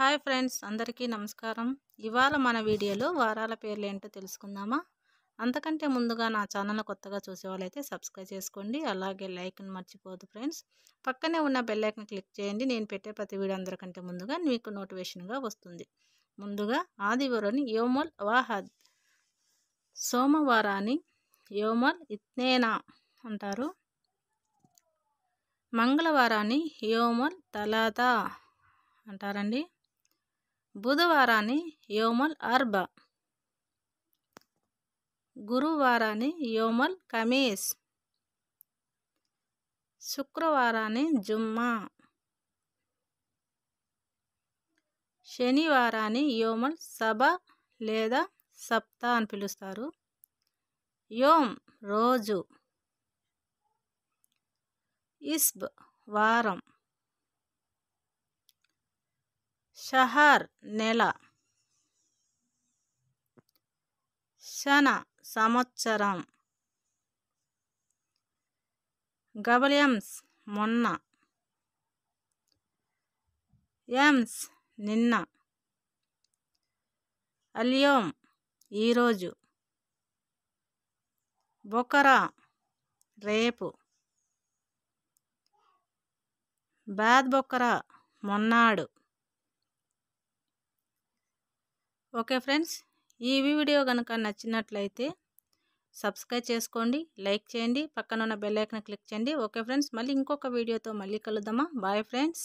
hi friends అందరికీ నమస్కారం ఇవాళ మన వీడియోలో వారాల పేర్లు ఏంటో తెలుసుకుందామా అంతకంటే ముందుగా నా ఛానల్ కొత్తగా చూసేవాళ్ళైతే సబ్స్క్రైబ్ చేసుకోండి అలాగే లైక్ని మర్చిపోదు ఫ్రెండ్స్ పక్కనే ఉన్న బెల్లైకన్ క్లిక్ చేయండి నేను పెట్టే ప్రతి వీడియో అందరికంటే ముందుగా మీకు నోటిఫికేషన్గా వస్తుంది ముందుగా ఆదివారం యోమల్ వాహద్ సోమవారాన్ని యోమల్ ఇత్నేనా అంటారు మంగళవారాన్ని యోమల్ తలాదా అంటారండి బుధవారాన్ని యోమల్ అర్బా గురువారాన్ని యోమల్ కమీస్ శుక్రవారాన్ని జుమ్మా శనివారాన్ని యోమల్ సభ లేదా సప్తా అని పిలుస్తారు యోమ్ రోజు ఇస్బ్ వారం షహర్ నెల శన సంవత్సరం గబలియమ్స్ మొన్న ఎమ్స్ నిన్న అలియోం ఈరోజు బొకరా రేపు బాద్ బొకరా మొన్నాడు ఓకే ఫ్రెండ్స్ ఈ వీడియో కనుక నచ్చినట్లయితే సబ్స్క్రైబ్ చేసుకోండి లైక్ చేయండి పక్కన ఉన్న బెల్లైకన్ క్లిక్ చేయండి ఓకే ఫ్రెండ్స్ మళ్ళీ ఇంకొక వీడియోతో మళ్ళీ కలుద్దామా బాయ్ ఫ్రెండ్స్